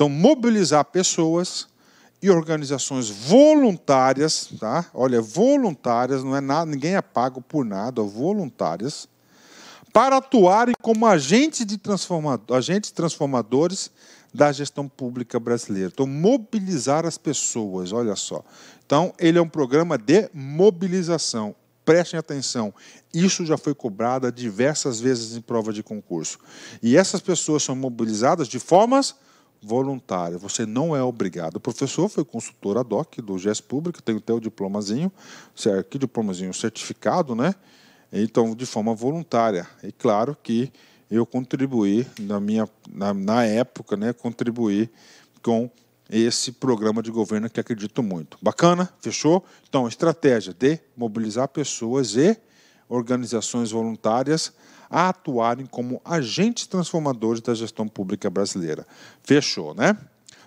Então, mobilizar pessoas e organizações voluntárias, tá? Olha, voluntárias, não é nada, ninguém é pago por nada, voluntárias, para atuarem como agentes, de transformador, agentes transformadores da gestão pública brasileira. Então, mobilizar as pessoas, olha só. Então, ele é um programa de mobilização. Prestem atenção, isso já foi cobrado diversas vezes em prova de concurso. E essas pessoas são mobilizadas de formas voluntária, você não é obrigado. O professor foi consultor ad hoc do GES Público, tem até o diplomazinho, é que diplomazinho certificado, né? Então, de forma voluntária. E claro que eu contribuí, na, minha, na, na época, né, contribuí com esse programa de governo que acredito muito. Bacana? Fechou? Então, estratégia de mobilizar pessoas e organizações voluntárias a atuarem como agentes transformadores da gestão pública brasileira. Fechou, né?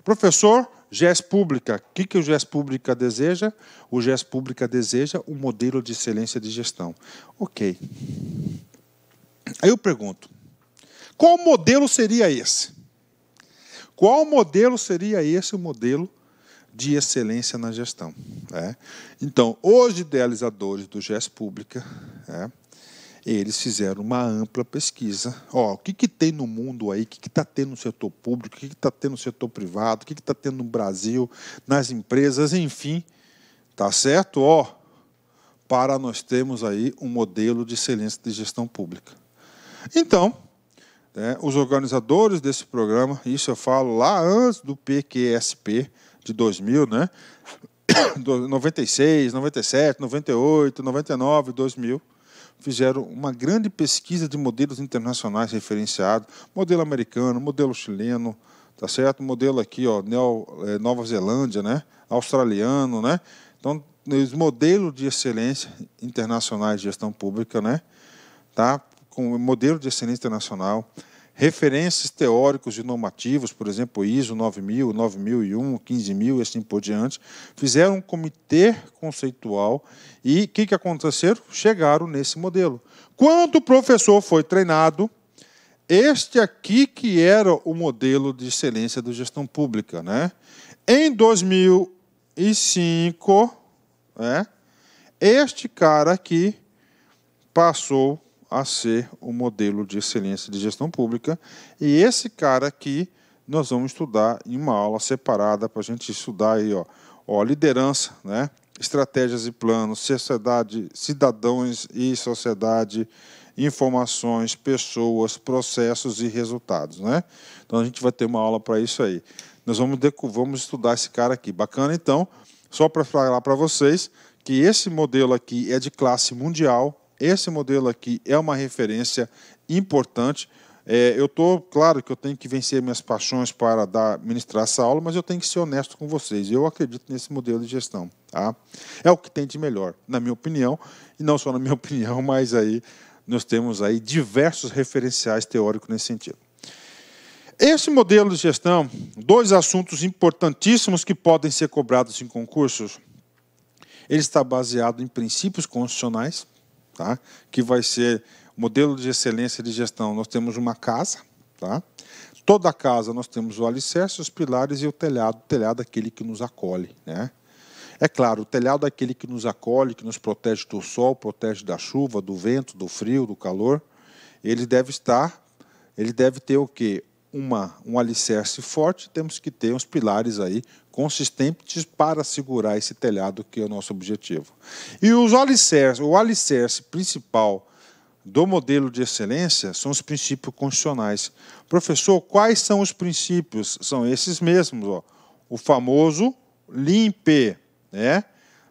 Professor, GES Pública, o que, que o GES Pública deseja? O GES Pública deseja um modelo de excelência de gestão. Ok. Aí eu pergunto, qual modelo seria esse? Qual modelo seria esse o modelo de excelência na gestão? É. Então, os idealizadores do GES Pública... É eles fizeram uma ampla pesquisa. Ó, o que, que tem no mundo aí? O que está tendo no setor público? O que está tendo no setor privado? O que está tendo no Brasil? Nas empresas, enfim. Tá certo? Ó, para nós termos aí um modelo de excelência de gestão pública. Então, né, os organizadores desse programa, isso eu falo lá antes do PQSP de 2000, né? 96, 97, 98, 99, 2000 fizeram uma grande pesquisa de modelos internacionais referenciados, modelo americano, modelo chileno, tá certo? Modelo aqui, ó, Neo, é, Nova Zelândia, né? Australiano, né? Então, os modelos de excelência internacionais de gestão pública, né? Tá? Com modelo de excelência internacional referências teóricos e normativos, por exemplo, ISO 9000, 9001, 15000 e assim por diante, fizeram um comitê conceitual e o que, que aconteceu? Chegaram nesse modelo. Quando o professor foi treinado, este aqui que era o modelo de excelência da gestão pública. Né? Em 2005, né, este cara aqui passou a ser o um modelo de excelência de gestão pública. E esse cara aqui nós vamos estudar em uma aula separada para a gente estudar aí, ó, ó, liderança, né? estratégias e planos, sociedade, cidadãos e sociedade, informações, pessoas, processos e resultados, né? Então a gente vai ter uma aula para isso aí. Nós vamos vamos estudar esse cara aqui. Bacana então, só para falar para vocês que esse modelo aqui é de classe mundial, esse modelo aqui é uma referência importante. É, eu estou, claro que eu tenho que vencer minhas paixões para dar, ministrar essa aula, mas eu tenho que ser honesto com vocês. Eu acredito nesse modelo de gestão. Tá? É o que tem de melhor, na minha opinião, e não só na minha opinião, mas aí nós temos aí diversos referenciais teóricos nesse sentido. Esse modelo de gestão, dois assuntos importantíssimos que podem ser cobrados em concursos, ele está baseado em princípios constitucionais tá? que vai ser modelo de excelência de gestão. Nós temos uma casa, tá? toda a casa nós temos o alicerce, os pilares e o telhado. O telhado é aquele que nos acolhe. Né? É claro, o telhado é aquele que nos acolhe, que nos protege do sol, protege da chuva, do vento, do frio, do calor. Ele deve estar, ele deve ter o quê? uma, um alicerce forte, temos que ter uns pilares aí consistentes para segurar esse telhado que é o nosso objetivo. E os alicerces, o alicerce principal do modelo de excelência são os princípios constitucionais. Professor, quais são os princípios? São esses mesmos, ó. O famoso LIMPE, né?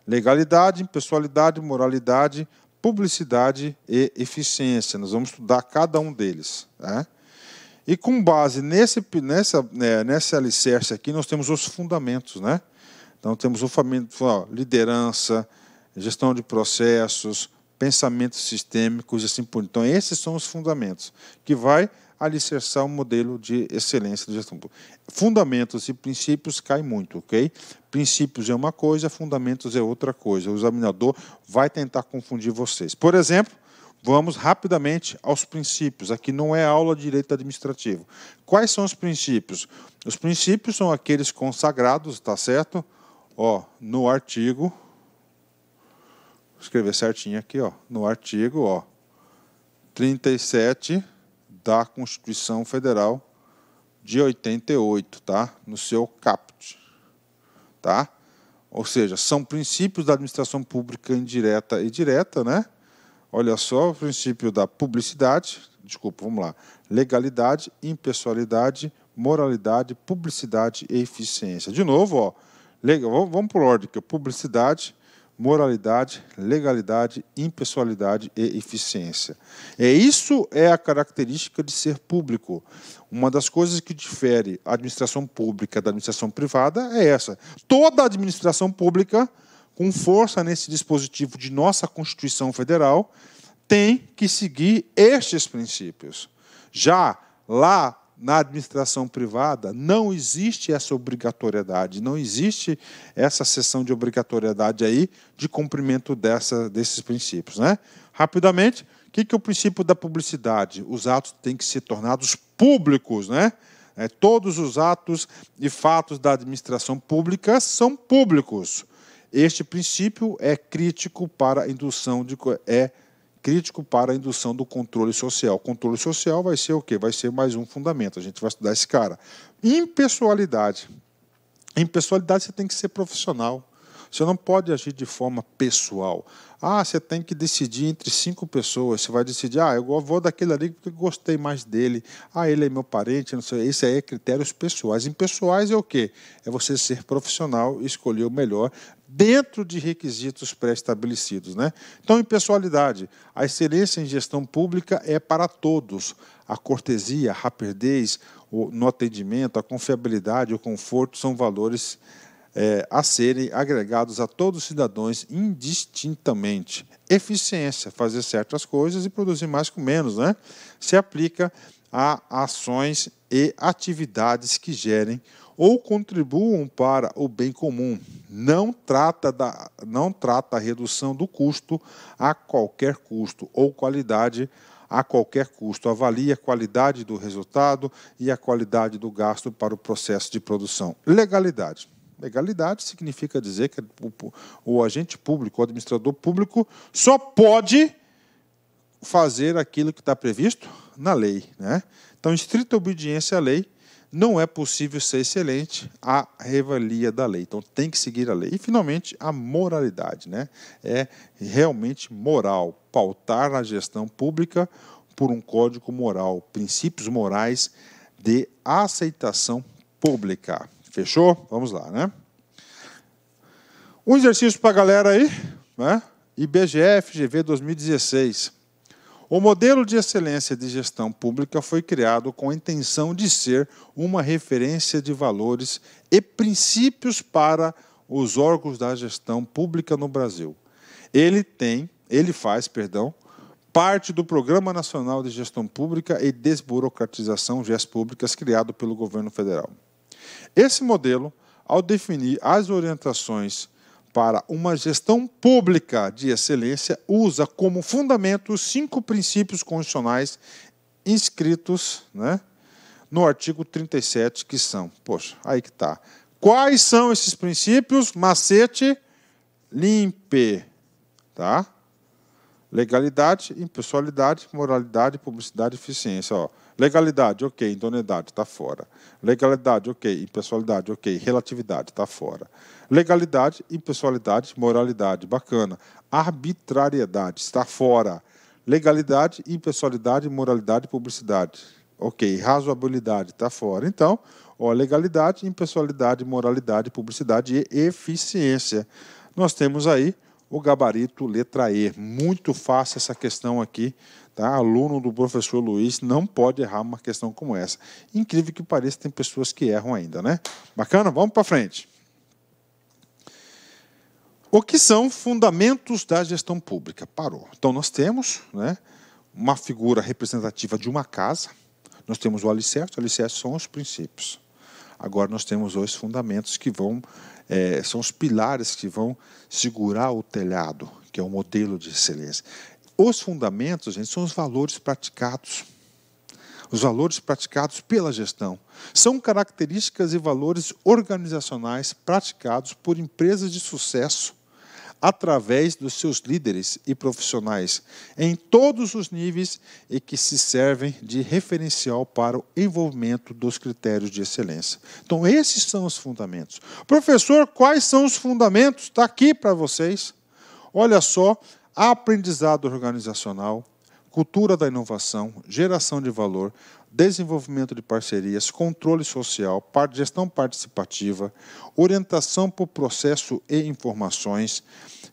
Legalidade, impessoalidade, moralidade, publicidade e eficiência. Nós vamos estudar cada um deles, né? E com base nesse, nessa, né, nessa alicerce aqui, nós temos os fundamentos. Né? Então, temos o fundamento liderança, gestão de processos, pensamentos sistêmicos e assim por Então, esses são os fundamentos que vai alicerçar o um modelo de excelência de gestão Fundamentos e princípios caem muito, ok? Princípios é uma coisa, fundamentos é outra coisa. O examinador vai tentar confundir vocês. Por exemplo, Vamos rapidamente aos princípios. Aqui não é aula de direito administrativo. Quais são os princípios? Os princípios são aqueles consagrados, tá certo? Ó, no artigo. Vou escrever certinho aqui, ó. No artigo, ó. 37 da Constituição Federal de 88, tá? No seu caput. Tá? Ou seja, são princípios da administração pública indireta e direta, né? Olha só o princípio da publicidade, desculpa, vamos lá. Legalidade, impessoalidade, moralidade, publicidade e eficiência. De novo, ó, legal, vamos por ordem, que publicidade, moralidade, legalidade, impessoalidade e eficiência. É isso é a característica de ser público. Uma das coisas que difere a administração pública da administração privada é essa. Toda administração pública com força nesse dispositivo de nossa Constituição Federal, tem que seguir estes princípios. Já lá na administração privada não existe essa obrigatoriedade, não existe essa sessão de obrigatoriedade aí de cumprimento dessa, desses princípios. Né? Rapidamente, o que, que é o princípio da publicidade? Os atos têm que ser tornados públicos, né? É, todos os atos e fatos da administração pública são públicos. Este princípio é crítico para a indução de é crítico para a indução do controle social. Controle social vai ser o quê? Vai ser mais um fundamento. A gente vai estudar esse cara. Impessoalidade. Impessoalidade você tem que ser profissional. Você não pode agir de forma pessoal. Ah, você tem que decidir entre cinco pessoas. Você vai decidir, ah, eu vou daquele ali porque gostei mais dele. Ah, ele é meu parente, não sei. Isso aí é critérios pessoais. Impessoais é o quê? É você ser profissional e escolher o melhor dentro de requisitos pré-estabelecidos. Né? Então, em pessoalidade, a excelência em gestão pública é para todos. A cortesia, a rapidez no atendimento, a confiabilidade, o conforto são valores é, a serem agregados a todos os cidadãos indistintamente. Eficiência, fazer certas coisas e produzir mais com menos, né? se aplica a ações e atividades que gerem ou contribuam para o bem comum. Não trata, da, não trata a redução do custo a qualquer custo ou qualidade a qualquer custo. Avalie a qualidade do resultado e a qualidade do gasto para o processo de produção. Legalidade. Legalidade significa dizer que o, o agente público, o administrador público, só pode fazer aquilo que está previsto na lei. Né? Então, estrita obediência à lei, não é possível ser excelente a revalia da lei. Então tem que seguir a lei. E finalmente a moralidade, né? É realmente moral pautar a gestão pública por um código moral, princípios morais de aceitação pública. Fechou? Vamos lá, né? Um exercício para a galera aí, né? IBGE FGV 2016. O modelo de excelência de gestão pública foi criado com a intenção de ser uma referência de valores e princípios para os órgãos da gestão pública no Brasil. Ele tem, ele faz, perdão, parte do Programa Nacional de Gestão Pública e Desburocratização GES Públicas criado pelo governo federal. Esse modelo, ao definir as orientações para uma gestão pública de excelência usa como fundamento os cinco princípios constitucionais inscritos né, no artigo 37, que são, poxa, aí que está. Quais são esses princípios? Macete, limpe, tá? Legalidade, impessoalidade, moralidade, publicidade, eficiência, ó Legalidade, ok. Idoneidade, está fora. Legalidade, ok. Impessoalidade, ok. Relatividade, está fora. Legalidade, impessoalidade, moralidade, bacana. Arbitrariedade, está fora. Legalidade, impessoalidade, moralidade, publicidade. Ok. Razoabilidade, está fora. Então, ó, legalidade, impessoalidade, moralidade, publicidade e eficiência. Nós temos aí o gabarito letra E. Muito fácil essa questão aqui Tá? Aluno do professor Luiz não pode errar uma questão como essa. Incrível que pareça, tem pessoas que erram ainda, né? Bacana? Vamos para frente. O que são fundamentos da gestão pública? Parou. Então, nós temos né, uma figura representativa de uma casa, nós temos o alicerce, o alicerce são os princípios. Agora, nós temos os fundamentos que vão, é, são os pilares que vão segurar o telhado, que é o modelo de excelência. Os fundamentos, gente, são os valores praticados. Os valores praticados pela gestão são características e valores organizacionais praticados por empresas de sucesso através dos seus líderes e profissionais em todos os níveis e que se servem de referencial para o envolvimento dos critérios de excelência. Então, esses são os fundamentos. Professor, quais são os fundamentos? Está aqui para vocês. Olha só, aprendizado organizacional, cultura da inovação, geração de valor, desenvolvimento de parcerias, controle social, gestão participativa, orientação por processo e informações,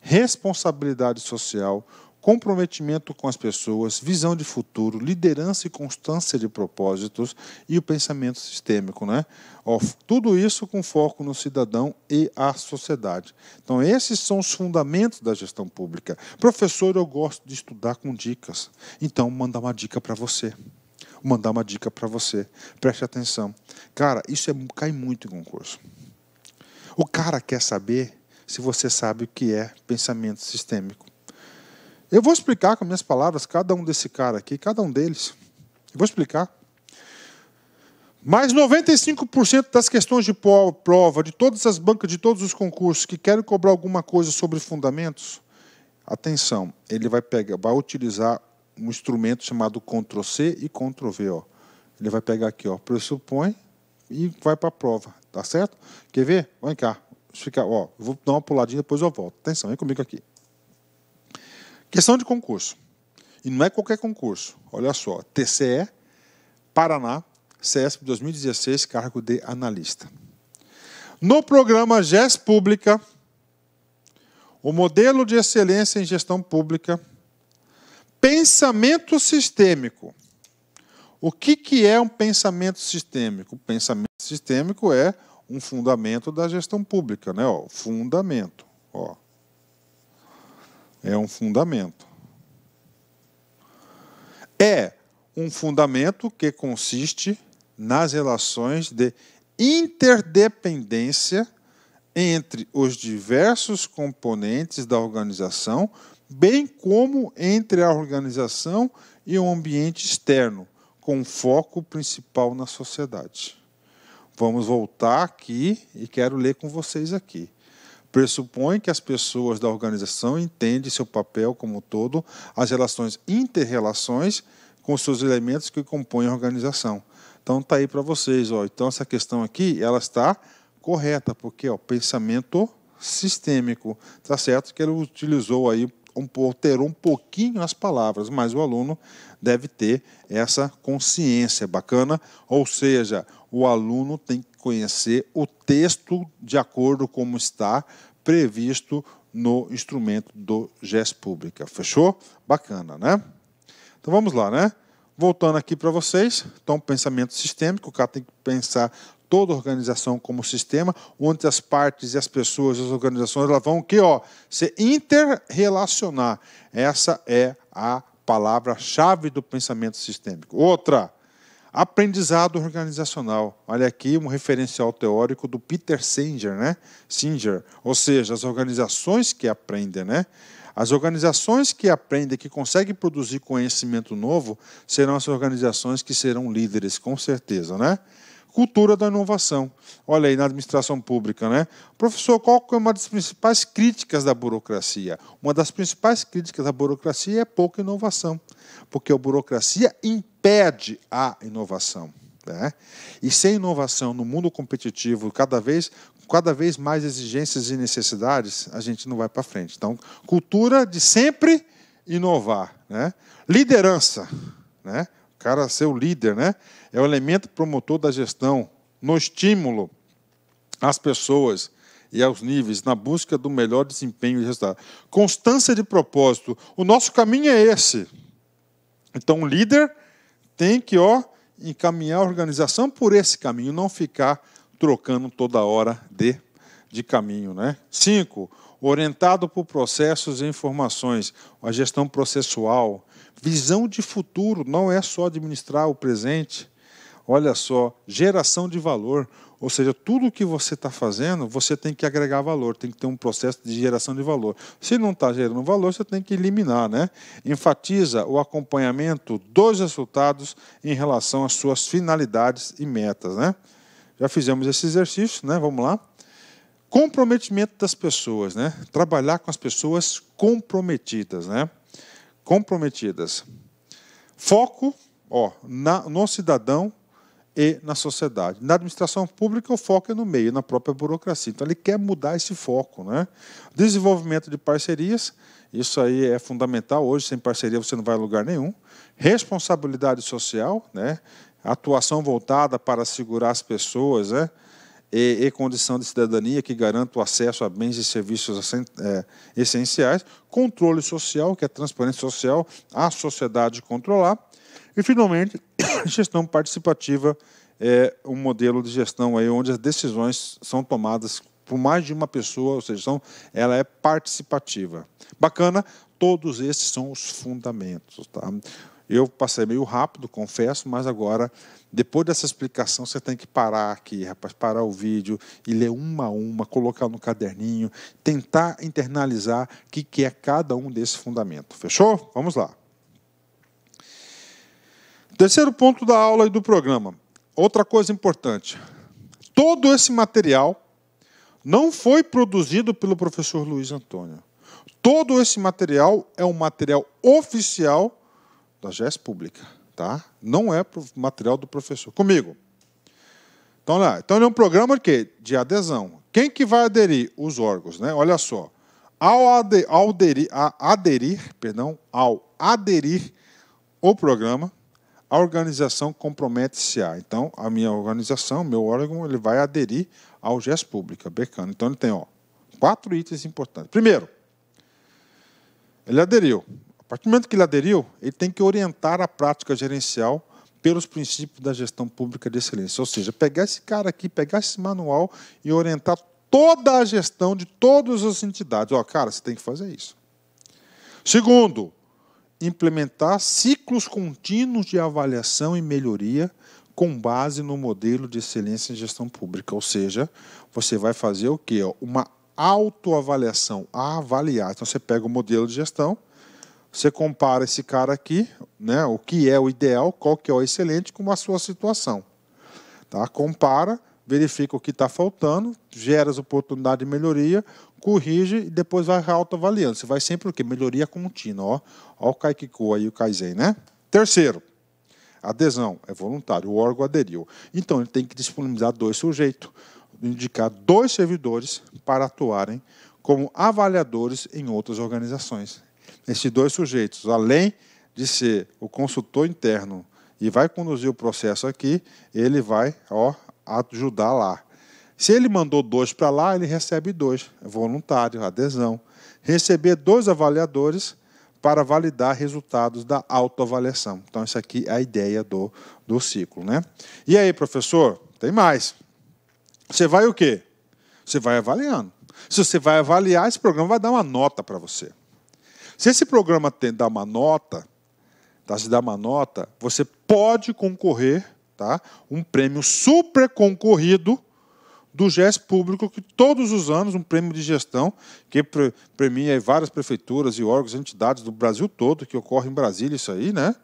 responsabilidade social, comprometimento com as pessoas, visão de futuro, liderança e constância de propósitos e o pensamento sistêmico, né? Ó, tudo isso com foco no cidadão e a sociedade. Então esses são os fundamentos da gestão pública. Professor, eu gosto de estudar com dicas. Então mandar uma dica para você. Mandar uma dica para você. Preste atenção. Cara, isso é, cai muito em concurso. O cara quer saber se você sabe o que é pensamento sistêmico. Eu vou explicar com minhas palavras cada um desse cara aqui, cada um deles. Eu vou explicar. Mas 95% das questões de prova, de todas as bancas, de todos os concursos que querem cobrar alguma coisa sobre fundamentos, atenção, ele vai pegar, vai utilizar um instrumento chamado Ctrl C e Ctrl V. Ó. Ele vai pegar aqui, ó, pressupõe e vai para a prova, tá certo? Quer ver? Vem cá. Fica, ó, vou dar uma puladinha depois eu volto. Atenção, vem comigo aqui. Questão de concurso. E não é qualquer concurso. Olha só, TCE, Paraná, CESP 2016, cargo de analista. No programa GES Pública, o modelo de excelência em gestão pública, pensamento sistêmico. O que, que é um pensamento sistêmico? pensamento sistêmico é um fundamento da gestão pública, né? Ó, fundamento. Ó. É um fundamento. É um fundamento que consiste nas relações de interdependência entre os diversos componentes da organização, bem como entre a organização e o ambiente externo, com foco principal na sociedade. Vamos voltar aqui e quero ler com vocês aqui pressupõe que as pessoas da organização entendem seu papel como todo, as relações interrelações com os seus elementos que compõem a organização. Então tá aí para vocês, ó. Então essa questão aqui, ela está correta, porque o pensamento sistêmico, tá certo? Que ele utilizou aí alterou um pouquinho as palavras, mas o aluno deve ter essa consciência bacana, ou seja, o aluno tem que conhecer o texto de acordo como está previsto no instrumento do GES Pública. Fechou? Bacana, né? Então vamos lá, né? Voltando aqui para vocês, então pensamento sistêmico, o cara tem que pensar toda organização como sistema, onde as partes e as pessoas as organizações elas vão que, ó, se interrelacionar. Essa é a palavra-chave do pensamento sistêmico. Outra, aprendizado organizacional. Olha aqui um referencial teórico do Peter Singer, né? Singer, ou seja, as organizações que aprendem, né? As organizações que aprendem, que conseguem produzir conhecimento novo, serão as organizações que serão líderes, com certeza, né? cultura da inovação. Olha aí na administração pública, né? Professor, qual é uma das principais críticas da burocracia? Uma das principais críticas da burocracia é pouca inovação, porque a burocracia impede a inovação. Né? E sem inovação no mundo competitivo, cada vez cada vez mais exigências e necessidades, a gente não vai para frente. Então, cultura de sempre inovar, né? Liderança, né? cara ser o líder, né? É o elemento promotor da gestão, no estímulo às pessoas e aos níveis, na busca do melhor desempenho e resultado. Constância de propósito. O nosso caminho é esse. Então, o líder tem que ó, encaminhar a organização por esse caminho, não ficar trocando toda hora de, de caminho. Né? Cinco, orientado por processos e informações. A gestão processual, Visão de futuro não é só administrar o presente. Olha só, geração de valor. Ou seja, tudo que você está fazendo, você tem que agregar valor, tem que ter um processo de geração de valor. Se não está gerando valor, você tem que eliminar. Né? Enfatiza o acompanhamento dos resultados em relação às suas finalidades e metas. Né? Já fizemos esse exercício, né? vamos lá. Comprometimento das pessoas, né? trabalhar com as pessoas comprometidas. Né? comprometidas. Foco ó, na, no cidadão e na sociedade. Na administração pública, o foco é no meio, na própria burocracia. Então, ele quer mudar esse foco. Né? Desenvolvimento de parcerias, isso aí é fundamental. Hoje, sem parceria, você não vai a lugar nenhum. Responsabilidade social, né? atuação voltada para segurar as pessoas, né? e, e, condição de cidadania que garanta o acesso a bens e serviços é, essenciais, controle social, que é a transparência social, a sociedade controlar, e, finalmente, gestão participativa é um modelo de gestão aí onde as decisões são tomadas por mais de uma pessoa, ou seja, são, ela é participativa. Bacana, todos esses são os fundamentos. Tá? Eu passei meio rápido, confesso, mas agora depois dessa explicação, você tem que parar aqui, rapaz, parar o vídeo e ler uma a uma, colocar no caderninho, tentar internalizar o que, que é cada um desse fundamento. Fechou? Vamos lá. Terceiro ponto da aula e do programa. Outra coisa importante. Todo esse material não foi produzido pelo professor Luiz Antônio. Todo esse material é um material oficial da GES Pública tá? Não é material do professor. Comigo. Então, lá. então ele é um programa de quê? De adesão. Quem que vai aderir? Os órgãos, né? Olha só. Ao, ade, ao aderir, a, aderir, perdão, ao aderir o programa, a organização compromete-se a. Então, a minha organização, meu órgão, ele vai aderir ao GES Pública, Becano. Então, ele tem ó, quatro itens importantes. Primeiro, ele aderiu partir do momento que ele aderiu, ele tem que orientar a prática gerencial pelos princípios da gestão pública de excelência. Ou seja, pegar esse cara aqui, pegar esse manual e orientar toda a gestão de todas as entidades. Ó, cara, você tem que fazer isso. Segundo, implementar ciclos contínuos de avaliação e melhoria com base no modelo de excelência em gestão pública. Ou seja, você vai fazer o quê? Uma autoavaliação, avaliar. Então você pega o modelo de gestão, você compara esse cara aqui, né, o que é o ideal, qual que é o excelente, com a sua situação. Tá? Compara, verifica o que está faltando, gera as oportunidades de melhoria, corrige e depois vai autoavaliando. Você vai sempre o quê? Melhoria contínua. Ó, ó o Kaikiko aí, o Kaizen, né? Terceiro, adesão. É voluntário, o órgão aderiu. Então, ele tem que disponibilizar dois sujeitos, indicar dois servidores para atuarem como avaliadores em outras organizações esses dois sujeitos, além de ser o consultor interno e vai conduzir o processo aqui, ele vai ó, ajudar lá. Se ele mandou dois para lá, ele recebe dois, voluntário, adesão. Receber dois avaliadores para validar resultados da autoavaliação. Então, isso aqui é a ideia do, do ciclo. Né? E aí, professor, tem mais. Você vai o quê? Você vai avaliando. Se você vai avaliar, esse programa vai dar uma nota para você. Se esse programa tem, dá uma nota, tá? se dá uma nota, você pode concorrer tá? um prêmio super concorrido do GES Público, que todos os anos, um prêmio de gestão, que pre premia várias prefeituras e órgãos, entidades do Brasil todo, que ocorre em Brasília isso aí, né?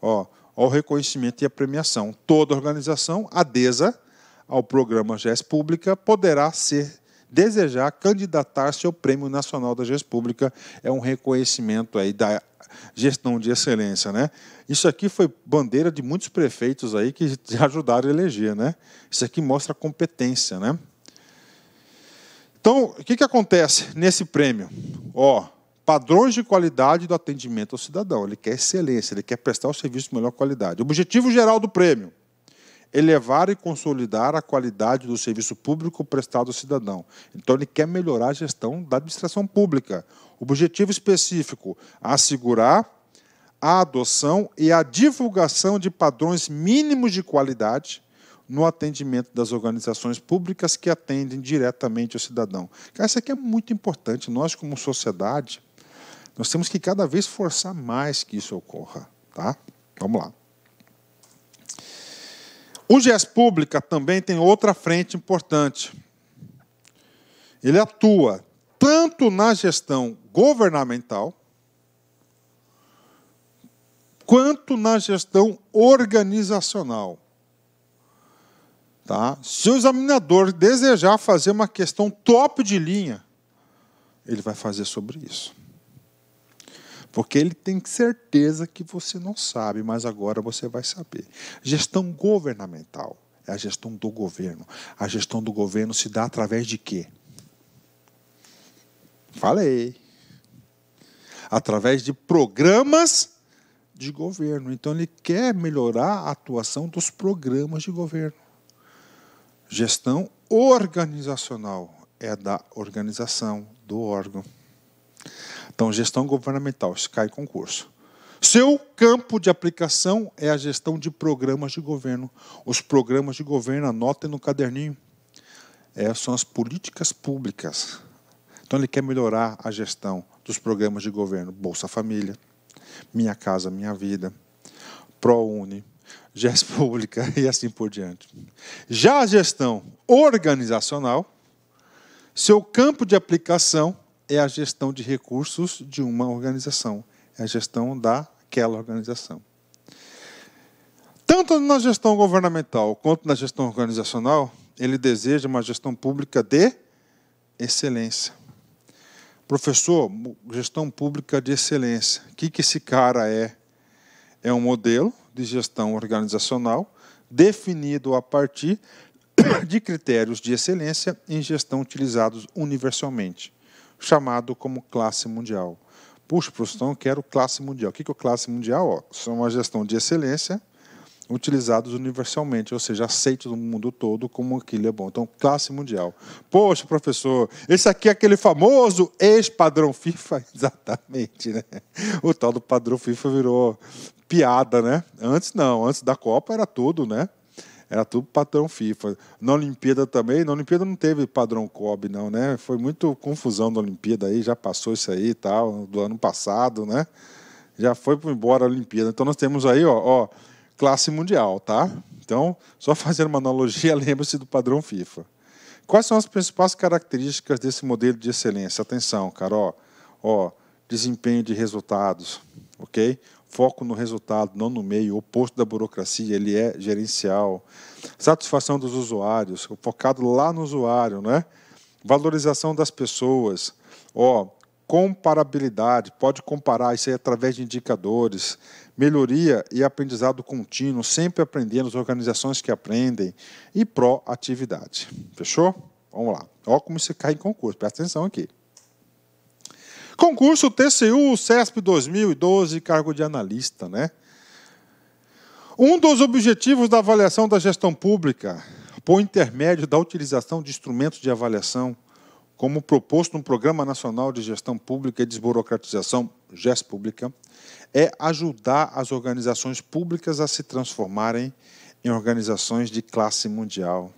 Ó, ao reconhecimento e a premiação. Toda organização adesa ao programa GES Pública poderá ser desejar candidatar-se ao Prêmio Nacional da Gestão Pública. É um reconhecimento aí da gestão de excelência, né? Isso aqui foi bandeira de muitos prefeitos aí que ajudaram a eleger, né? Isso aqui mostra a competência, né? Então, o que, que acontece nesse prêmio? Ó, padrões de qualidade do atendimento ao cidadão. Ele quer excelência, ele quer prestar o serviço de melhor qualidade. Objetivo geral do prêmio: elevar e consolidar a qualidade do serviço público prestado ao cidadão. Então, ele quer melhorar a gestão da administração pública. Objetivo específico: assegurar a adoção e a divulgação de padrões mínimos de qualidade no atendimento das organizações públicas que atendem diretamente o cidadão. Então, isso aqui é muito importante. Nós, como sociedade, nós temos que cada vez forçar mais que isso ocorra. Tá? Vamos lá. O GES Pública também tem outra frente importante. Ele atua tanto na gestão governamental quanto na gestão organizacional. Tá? Se o examinador desejar fazer uma questão top de linha, ele vai fazer sobre isso. Porque ele tem certeza que você não sabe, mas agora você vai saber. Gestão governamental é a gestão do governo. A gestão do governo se dá através de quê? Falei. Através de programas de governo. Então ele quer melhorar a atuação dos programas de governo. Gestão organizacional é da organização do órgão. Então, gestão governamental, cai concurso. Seu campo de aplicação é a gestão de programas de governo. Os programas de governo, anotem no caderninho, Essas é, são as políticas públicas. Então, ele quer melhorar a gestão dos programas de governo. Bolsa Família, Minha Casa Minha Vida, ProUni, GES Pública e assim por diante. Já a gestão organizacional, seu campo de aplicação é a gestão de recursos de uma organização, é a gestão daquela organização. Tanto na gestão governamental quanto na gestão organizacional, ele deseja uma gestão pública de excelência. Professor, gestão pública de excelência. O que, que esse cara é? É um modelo de gestão organizacional definido a partir de critérios de excelência em gestão utilizados universalmente chamado como classe mundial. Puxa, professor, então eu quero classe mundial. O que é classe mundial? Ó, são é uma gestão de excelência utilizados universalmente, ou seja, aceitos do mundo todo como aquilo é bom. Então, classe mundial. Poxa, professor, esse aqui é aquele famoso ex-padrão FIFA. Exatamente, né? O tal do padrão FIFA virou piada, né? Antes não, antes da Copa era tudo, né? Era tudo padrão FIFA. Na Olimpíada também, na Olimpíada não teve padrão COB, não, né? Foi muito confusão na Olimpíada aí, já passou isso aí e tal, do ano passado, né? Já foi embora a Olimpíada. Então nós temos aí, ó, ó classe mundial, tá? Então, só fazendo uma analogia, lembre-se do padrão FIFA. Quais são as principais características desse modelo de excelência? Atenção, cara, ó, ó desempenho de resultados, ok? foco no resultado, não no meio, o oposto da burocracia, ele é gerencial. Satisfação dos usuários, focado lá no usuário, né? Valorização das pessoas, ó, comparabilidade, pode comparar isso aí é através de indicadores, melhoria e aprendizado contínuo, sempre aprendendo, as organizações que aprendem, e proatividade. Fechou? Vamos lá. Ó como se cai em concurso, presta atenção aqui. Concurso TCU CESP 2012, cargo de analista, né? Um dos objetivos da avaliação da gestão pública, por intermédio da utilização de instrumentos de avaliação, como proposto no Programa Nacional de Gestão Pública e Desburocratização, GES Pública, é ajudar as organizações públicas a se transformarem em organizações de classe mundial.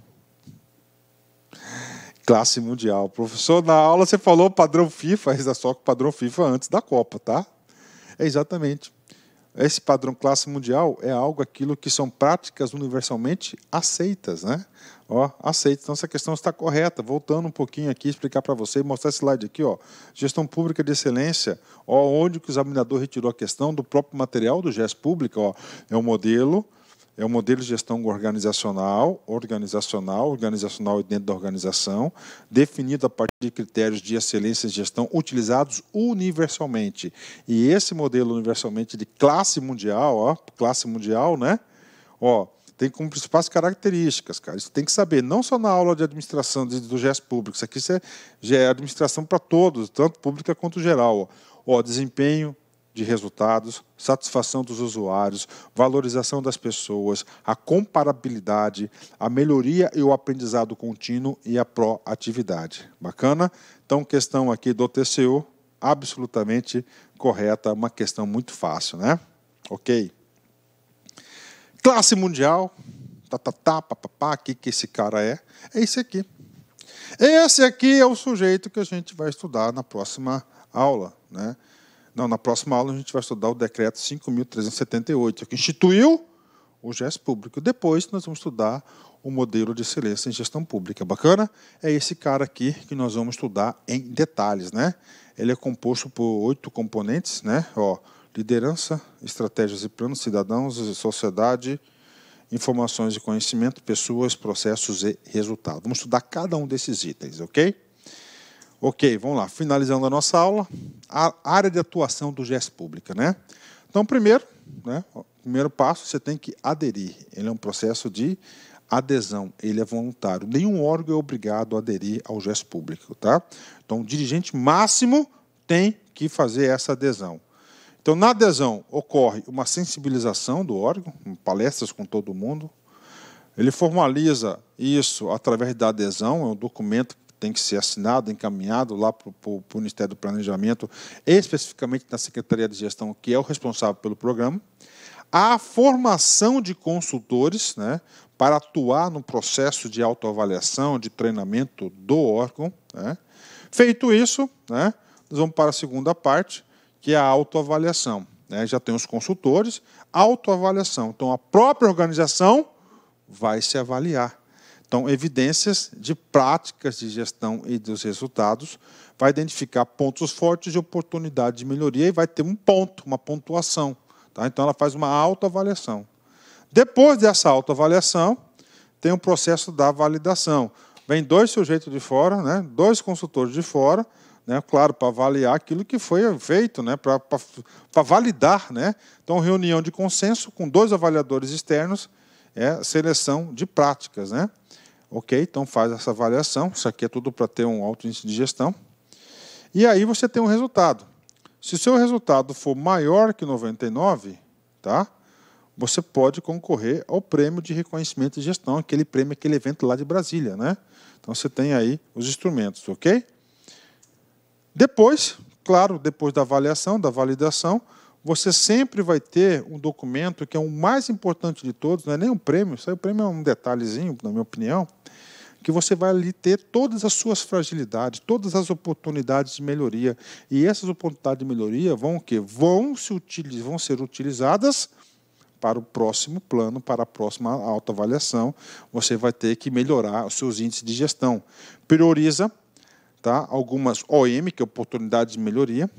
Classe mundial. Professor, na aula você falou padrão FIFA, ainda só o padrão FIFA antes da Copa, tá? É exatamente. Esse padrão classe mundial é algo aquilo que são práticas universalmente aceitas, né? Ó, aceito. Então, essa questão está correta. Voltando um pouquinho aqui, explicar para você, mostrar esse slide aqui, ó. Gestão pública de excelência, ó, onde o examinador retirou a questão do próprio material do GES público, ó. É um modelo é o um modelo de gestão organizacional, organizacional, organizacional e dentro da organização, definido a partir de critérios de excelência e gestão utilizados universalmente. E esse modelo universalmente de classe mundial, ó, classe mundial, né? Ó, tem como principais características, cara. Isso tem que saber, não só na aula de administração do gesto público, isso aqui é, é, administração para todos, tanto pública quanto geral. ó desempenho, de resultados, satisfação dos usuários, valorização das pessoas, a comparabilidade, a melhoria e o aprendizado contínuo e a proatividade. Bacana? Então, questão aqui do TCU absolutamente correta, uma questão muito fácil, né? OK. Classe mundial, tá, tá, tá, papapá, que que esse cara é? É esse aqui. Esse aqui é o sujeito que a gente vai estudar na próxima aula, né? Não, na próxima aula a gente vai estudar o decreto 5.378, que instituiu o GES público. Depois nós vamos estudar o modelo de excelência em gestão pública. Bacana? É esse cara aqui que nós vamos estudar em detalhes, né? Ele é composto por oito componentes, né? Ó, liderança, estratégias e planos, cidadãos, sociedade, informações e conhecimento, pessoas, processos e resultados. Vamos estudar cada um desses itens, ok? Ok, vamos lá. Finalizando a nossa aula, a área de atuação do GES Pública. Né? Então, primeiro, né, primeiro passo, você tem que aderir. Ele é um processo de adesão, ele é voluntário. Nenhum órgão é obrigado a aderir ao GES Público. Tá? Então, o dirigente máximo tem que fazer essa adesão. Então, na adesão, ocorre uma sensibilização do órgão, palestras com todo mundo. Ele formaliza isso através da adesão, é um documento tem que ser assinado, encaminhado lá para o Ministério do Planejamento, especificamente na Secretaria de Gestão, que é o responsável pelo programa. A formação de consultores né, para atuar no processo de autoavaliação, de treinamento do órgão. Né. Feito isso, né, nós vamos para a segunda parte, que é a autoavaliação. Né. Já tem os consultores, autoavaliação. Então, a própria organização vai se avaliar então, evidências de práticas de gestão e dos resultados, vai identificar pontos fortes de oportunidade de melhoria e vai ter um ponto, uma pontuação. Tá? Então, ela faz uma autoavaliação. Depois dessa autoavaliação, tem o um processo da validação. Vem dois sujeitos de fora, né? dois consultores de fora, né? claro, para avaliar aquilo que foi feito, né? para validar. Né? Então, reunião de consenso com dois avaliadores externos é seleção de práticas. Né? Ok, então faz essa avaliação. Isso aqui é tudo para ter um alto índice de gestão. E aí você tem um resultado. Se o seu resultado for maior que 99, tá? Você pode concorrer ao prêmio de reconhecimento de gestão, aquele prêmio, aquele evento lá de Brasília, né? Então você tem aí os instrumentos, ok? Depois, claro, depois da avaliação, da validação, você sempre vai ter um documento que é o mais importante de todos, não é nem um prêmio, o prêmio é um detalhezinho, na minha opinião, que você vai ali ter todas as suas fragilidades, todas as oportunidades de melhoria. E essas oportunidades de melhoria vão o quê? Vão, se vão ser utilizadas para o próximo plano, para a próxima autoavaliação. Você vai ter que melhorar os seus índices de gestão. Prioriza tá? algumas OM, que é oportunidades de melhoria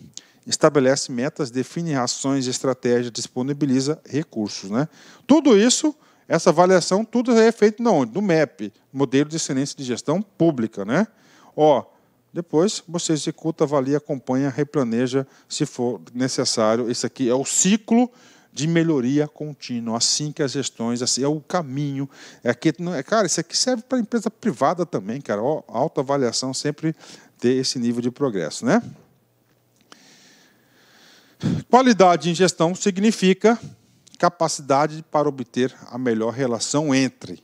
estabelece metas, define ações, estratégia, disponibiliza recursos. Né? Tudo isso, essa avaliação, tudo é feito na onde? No MEP, Modelo de Excelência de Gestão Pública. Né? Ó, depois você executa, avalia, acompanha, replaneja, se for necessário. Esse aqui é o ciclo de melhoria contínua, assim que as gestões, assim é o caminho. É aqui, é, cara, isso aqui serve para empresa privada também, cara. Ó, alta avaliação sempre ter esse nível de progresso, né? Qualidade em gestão significa capacidade para obter a melhor relação entre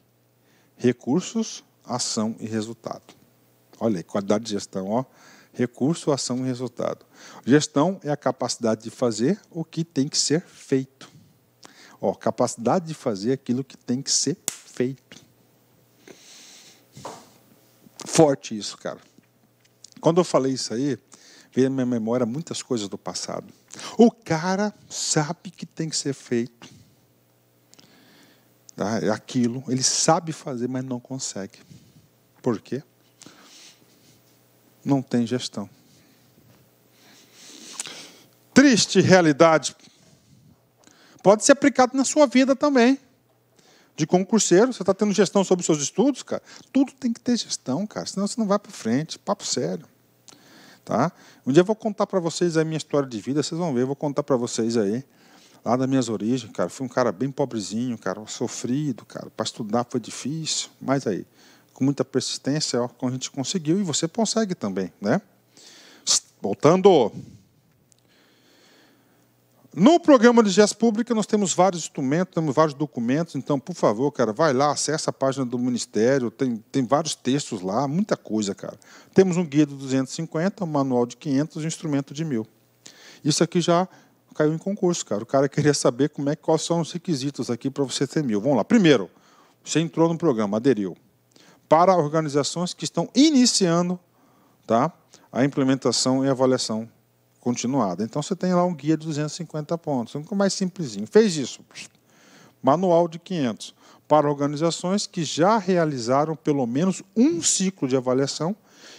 recursos, ação e resultado. Olha aí, qualidade de gestão, ó. Recurso, ação e resultado. Gestão é a capacidade de fazer o que tem que ser feito. Ó, capacidade de fazer aquilo que tem que ser feito. Forte isso, cara. Quando eu falei isso aí, veio à minha memória muitas coisas do passado. O cara sabe que tem que ser feito. Tá? É aquilo, ele sabe fazer, mas não consegue. Por quê? Não tem gestão. Triste realidade. Pode ser aplicado na sua vida também de concurseiro, você está tendo gestão sobre os seus estudos, cara. Tudo tem que ter gestão, cara, senão você não vai para frente. Papo sério. Tá? Um dia eu vou contar para vocês a minha história de vida, vocês vão ver, eu vou contar para vocês aí, lá das minhas origens, cara. Fui um cara bem pobrezinho, cara, sofrido, cara. Para estudar foi difícil, mas aí, com muita persistência, ó, a gente conseguiu e você consegue também, né? Voltando. No programa de gestão pública, nós temos vários instrumentos, temos vários documentos. Então, por favor, cara, vai lá, acessa a página do Ministério. Tem, tem vários textos lá, muita coisa, cara. Temos um guia de 250, um manual de 500 e um instrumento de 1.000. Isso aqui já caiu em concurso, cara. O cara queria saber como é, quais são os requisitos aqui para você ter 1.000. Vamos lá. Primeiro, você entrou no programa, aderiu. Para organizações que estão iniciando tá, a implementação e avaliação continuada. Então você tem lá um guia de 250 pontos, um mais simplesinho. Fez isso. Manual de 500 para organizações que já realizaram pelo menos um ciclo de avaliação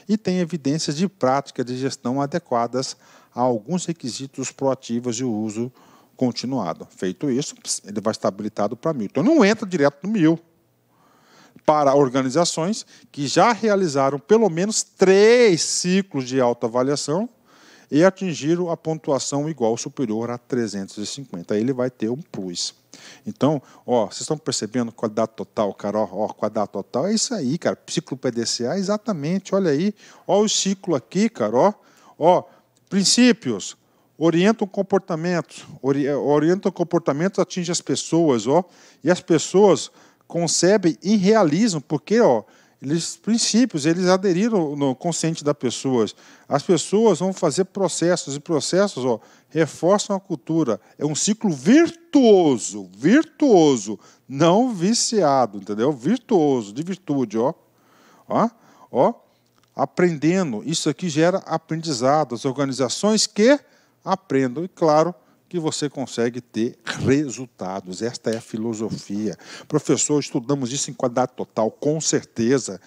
e têm evidências de prática de gestão adequadas a alguns requisitos proativos de uso continuado. Feito isso, ele vai estar habilitado para mil. Então não entra direto no mil. Para organizações que já realizaram pelo menos três ciclos de autoavaliação e atingir a pontuação igual ou superior a 350. Aí ele vai ter um plus. Então, ó, vocês estão percebendo qualidade total, cara? Ó, ó, qualidade total é isso aí, cara. Ciclo PDCA, exatamente. Olha aí, ó o ciclo aqui, cara. Ó, ó princípios orientam comportamentos, ori eh, orientam comportamentos, atinge as pessoas, ó, e as pessoas concebem e realizam, porque, ó, eles princípios, eles aderiram no consciente das pessoas. As pessoas vão fazer processos e processos ó, reforçam a cultura. É um ciclo virtuoso, virtuoso, não viciado, entendeu? Virtuoso, de virtude, ó. Ó, ó, aprendendo. Isso aqui gera aprendizado. As organizações que aprendam e claro, que você consegue ter resultados. Esta é a filosofia. Professor, estudamos isso em qualidade total, com certeza.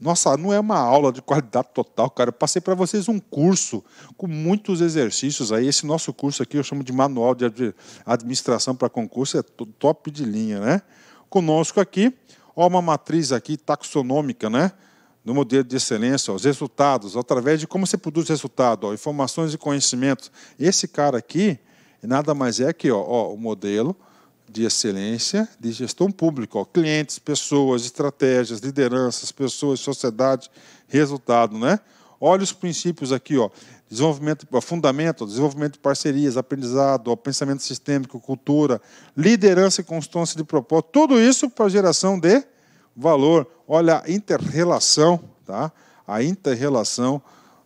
Nossa, não é uma aula de qualidade total, cara. Eu passei para vocês um curso com muitos exercícios aí. Esse nosso curso aqui eu chamo de Manual de Administração para Concurso, é top de linha, né? Conosco aqui, ó, uma matriz aqui taxonômica, né? do modelo de excelência, ó, os resultados, através de como você produz resultado, ó, informações e conhecimento. Esse cara aqui, Nada mais é que ó, ó, o modelo de excelência de gestão pública, ó, clientes, pessoas, estratégias, lideranças, pessoas, sociedade, resultado, né? Olha os princípios aqui, ó, desenvolvimento, fundamento, desenvolvimento de parcerias, aprendizado, ó, pensamento sistêmico, cultura, liderança e constância de propósito, tudo isso para geração de valor. Olha a interrelação, tá? A interrelação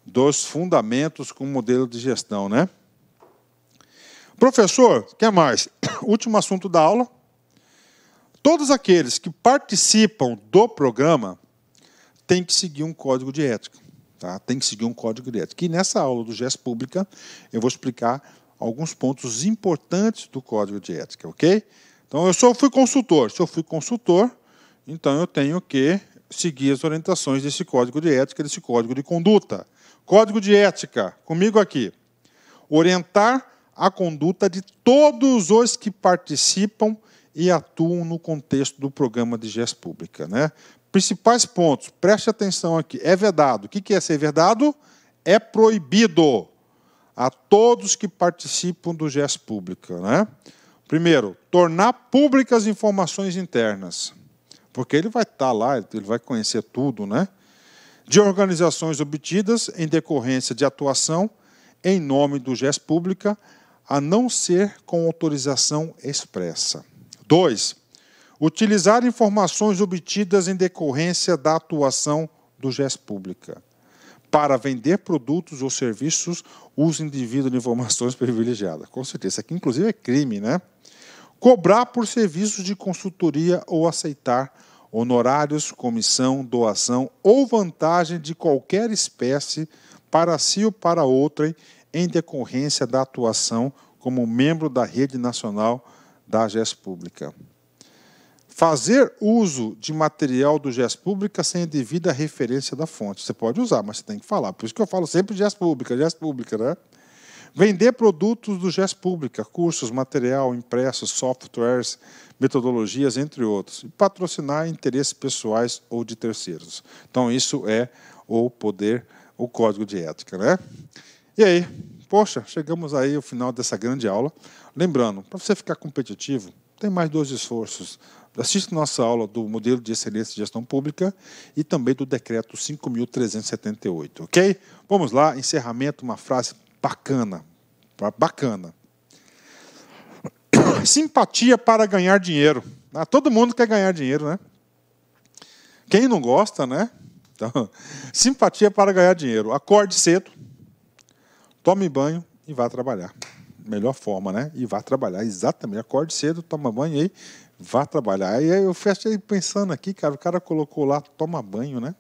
dos fundamentos com o modelo de gestão, né? Professor, o que mais? Último assunto da aula. Todos aqueles que participam do programa têm que seguir um código de ética. Tá? Tem que seguir um código de ética. E nessa aula do GES Pública, eu vou explicar alguns pontos importantes do código de ética, ok? Então, eu só fui consultor. Se eu fui consultor, então eu tenho que seguir as orientações desse código de ética, desse código de conduta. Código de ética, comigo aqui. Orientar a conduta de todos os que participam e atuam no contexto do programa de GES pública. Né? Principais pontos, preste atenção aqui. É vedado. O que é ser vedado? É proibido a todos que participam do GES pública. Né? Primeiro, tornar públicas informações internas. Porque ele vai estar tá lá, ele vai conhecer tudo, né? De organizações obtidas em decorrência de atuação em nome do GES pública a não ser com autorização expressa. 2. Utilizar informações obtidas em decorrência da atuação do GES Pública. Para vender produtos ou serviços, usa indivíduo de informações privilegiadas. Com certeza. Isso aqui, inclusive, é crime, né? Cobrar por serviços de consultoria ou aceitar honorários, comissão, doação ou vantagem de qualquer espécie para si ou para outra em decorrência da atuação como membro da Rede Nacional da GES Pública. Fazer uso de material do GES Pública sem a devida referência da fonte. Você pode usar, mas você tem que falar. Por isso que eu falo sempre GES Pública, GES Pública, né? Vender produtos do GES Pública, cursos, material, impressos, softwares, metodologias, entre outros. E patrocinar interesses pessoais ou de terceiros. Então, isso é o poder, o código de ética. Né? E aí, poxa, chegamos aí ao final dessa grande aula. Lembrando, para você ficar competitivo, tem mais dois esforços. Assista nossa aula do modelo de excelência de gestão pública e também do decreto 5.378, ok? Vamos lá, encerramento, uma frase bacana. Bacana. Simpatia para ganhar dinheiro. Ah, todo mundo quer ganhar dinheiro, né? Quem não gosta, né? Então, simpatia para ganhar dinheiro. Acorde cedo, tome banho e vá trabalhar. Melhor forma, né? E vá trabalhar, exatamente. Acorde cedo, toma banho e vá trabalhar. E aí eu fechei pensando aqui, cara, o cara colocou lá, toma banho, né?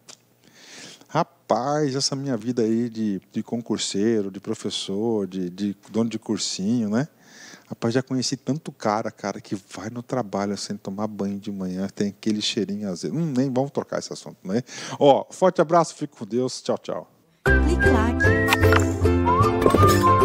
Rapaz, essa minha vida aí de, de concurseiro, de professor, de, de dono de cursinho, né? Rapaz, já conheci tanto cara, cara, que vai no trabalho sem tomar banho de manhã, tem aquele cheirinho azedo. Hum, nem vamos trocar esse assunto, né? Ó, forte abraço, fico com Deus, tchau, tchau. Clique, Thank you.